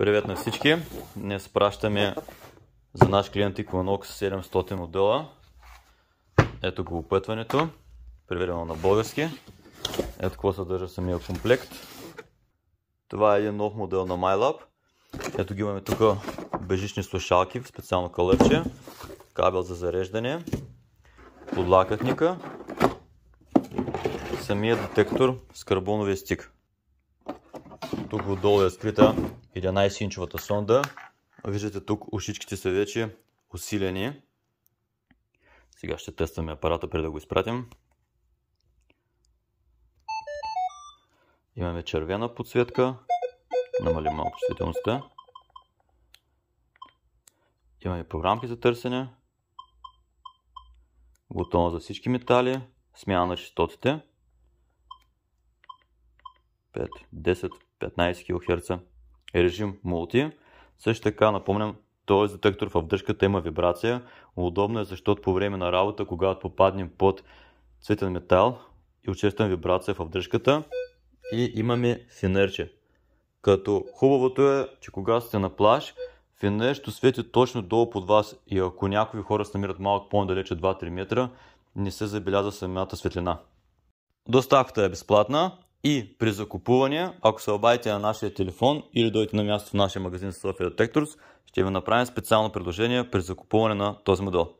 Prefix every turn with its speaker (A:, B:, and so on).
A: Привет на всички! Днес пращаме за наш клиент Equinox 700 модела. Ето го опътването, приверено на български. Ето какво съдържа самия комплект. Това е един нов модел на MyLab. Ето ги имаме тук бежични слушалки, специално кълъвче, кабел за зареждане, подлакътника, самия детектор с карбоновия стик. Тук отдолу е скрита 11-инчовата сонда. Виждате тук ушичките са вече усилени. Сега ще тестваме апарата преди да го изпратим. Имаме червена подсветка. Намалим малко чувствителността. Имаме програмки за търсене. Бутон за всички метали. Смяна на частотите. 5, 10, 15 кГц. Режим Multi. Също така напомням, този детектор в дъжката има вибрация. Удобно е, защото по време на работа, когато попаднем под цветен метал и усещам вибрация в дъжката и имаме фенерче. Като хубавото е, че когато сте на плаж, фенерчето свети точно долу под вас и ако някои хора се намират малко по-далече 2-3 метра, не се забеляза самата светлина. Доставката е безплатна, и при закупуване, ако се обадите на нашия телефон или дойдете на място в нашия магазин София Detectors, ще ви направим специално предложение при закупуване на този модел.